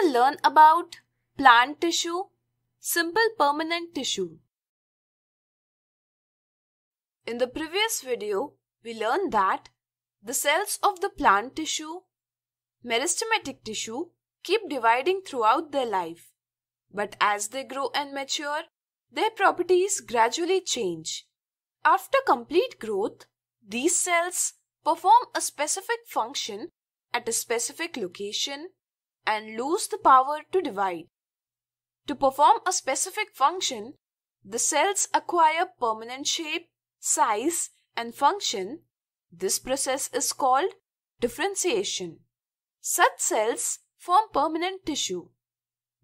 to learn about plant tissue, simple permanent tissue. In the previous video, we learned that the cells of the plant tissue, meristematic tissue, keep dividing throughout their life. But as they grow and mature, their properties gradually change. After complete growth, these cells perform a specific function at a specific location and lose the power to divide. To perform a specific function, the cells acquire permanent shape, size, and function. This process is called differentiation. Such cells form permanent tissue.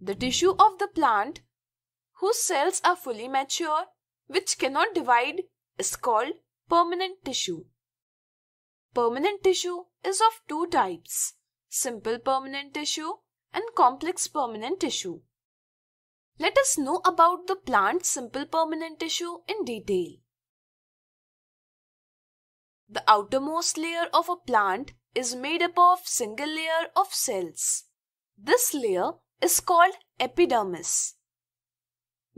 The tissue of the plant, whose cells are fully mature, which cannot divide, is called permanent tissue. Permanent tissue is of two types simple permanent tissue, and complex permanent tissue. Let us know about the plant's simple permanent tissue in detail. The outermost layer of a plant is made up of single layer of cells. This layer is called epidermis.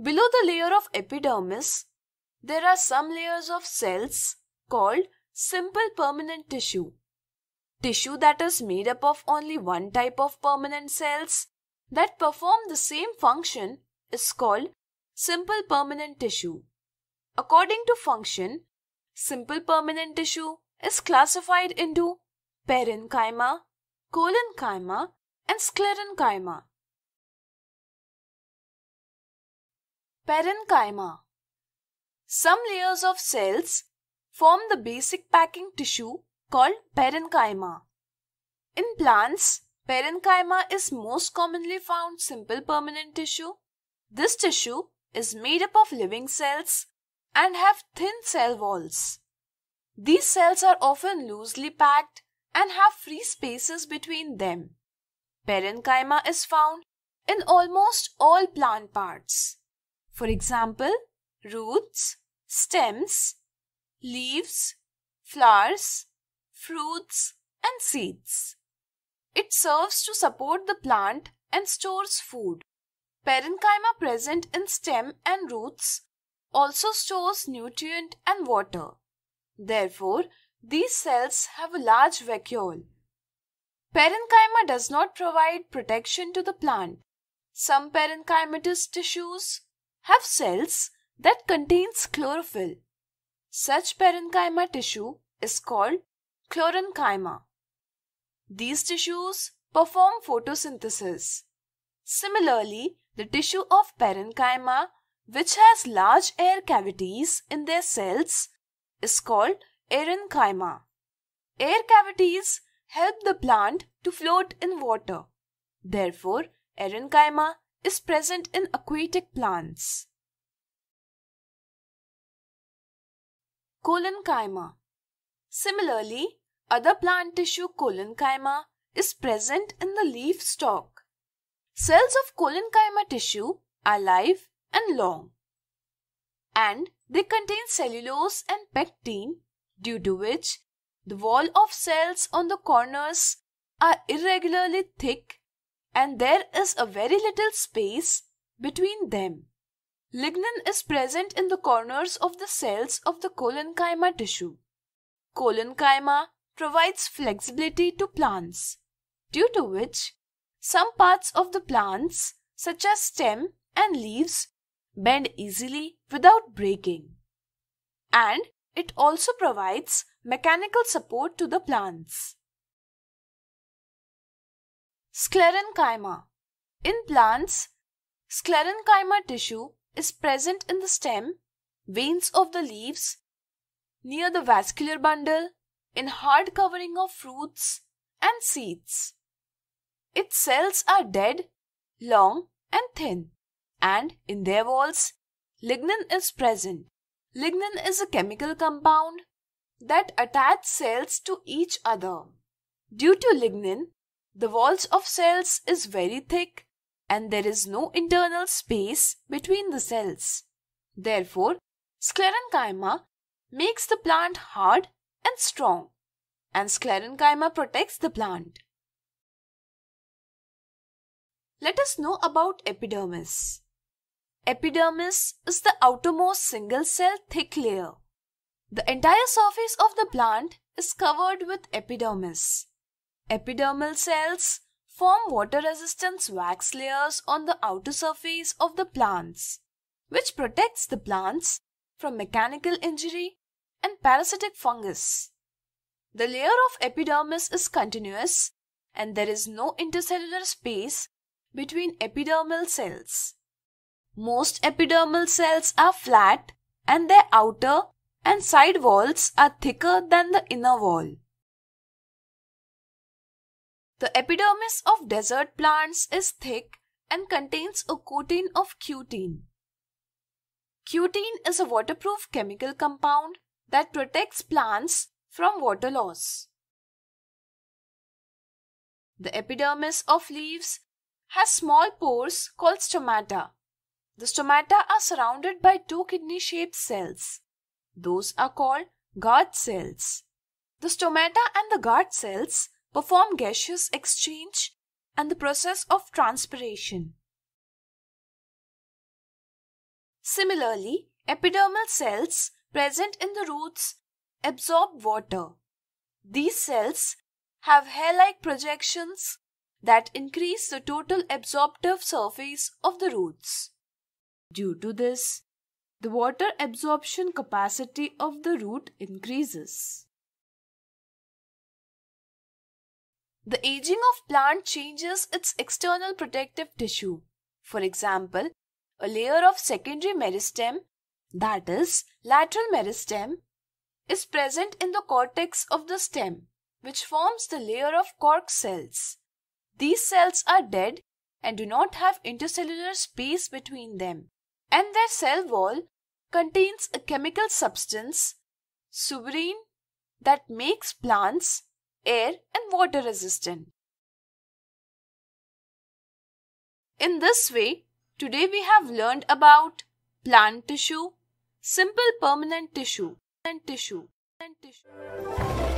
Below the layer of epidermis, there are some layers of cells called simple permanent tissue. Tissue that is made up of only one type of permanent cells that perform the same function is called simple permanent tissue. According to function, simple permanent tissue is classified into parenchyma, colenchyma, and sclerenchyma. Parenchyma Some layers of cells form the basic packing tissue called parenchyma. In plants, parenchyma is most commonly found simple permanent tissue. This tissue is made up of living cells and have thin cell walls. These cells are often loosely packed and have free spaces between them. Parenchyma is found in almost all plant parts. For example, roots, stems, leaves, flowers, fruits, and seeds. It serves to support the plant and stores food. Parenchyma present in stem and roots also stores nutrient and water. Therefore, these cells have a large vacuole. Parenchyma does not provide protection to the plant. Some parenchymatous tissues have cells that contains chlorophyll. Such parenchyma tissue is called chlorenchyma. These tissues perform photosynthesis. Similarly, the tissue of parenchyma, which has large air cavities in their cells, is called parenchyma. Air cavities help the plant to float in water. Therefore, parenchyma is present in aquatic plants. Colenchyma Similarly, other plant tissue coloncyma is present in the leaf stalk. Cells of coloncyma tissue are live and long and they contain cellulose and pectin due to which the wall of cells on the corners are irregularly thick and there is a very little space between them. Lignin is present in the corners of the cells of the coloncyma tissue. Colenchyma provides flexibility to plants, due to which some parts of the plants, such as stem and leaves, bend easily without breaking. And it also provides mechanical support to the plants. Sclerenchyma In plants, sclerenchyma tissue is present in the stem, veins of the leaves, near the vascular bundle, in hard covering of fruits and seeds. Its cells are dead, long and thin, and in their walls, lignin is present. Lignin is a chemical compound that attach cells to each other. Due to lignin, the walls of cells is very thick and there is no internal space between the cells. Therefore, sclerenchyma makes the plant hard and strong, and sclerenchyma protects the plant. Let us know about epidermis. Epidermis is the outermost single cell thick layer. The entire surface of the plant is covered with epidermis. Epidermal cells form water resistant wax layers on the outer surface of the plants, which protects the plants from mechanical injury and parasitic fungus. The layer of epidermis is continuous and there is no intercellular space between epidermal cells. Most epidermal cells are flat and their outer and side walls are thicker than the inner wall. The epidermis of desert plants is thick and contains a coating of cutene. Cutene is a waterproof chemical compound that protects plants from water loss. The epidermis of leaves has small pores called stomata. The stomata are surrounded by two kidney-shaped cells. Those are called guard cells. The stomata and the guard cells perform gaseous exchange and the process of transpiration. Similarly, epidermal cells present in the roots absorb water. These cells have hair-like projections that increase the total absorptive surface of the roots. Due to this, the water absorption capacity of the root increases. The aging of plant changes its external protective tissue. For example, a layer of secondary meristem that is lateral meristem, is present in the cortex of the stem, which forms the layer of cork cells. These cells are dead and do not have intercellular space between them, and their cell wall contains a chemical substance, suberin, that makes plants, air, and water resistant. In this way, today we have learned about plant tissue, Simple permanent tissue and tissue and tissue.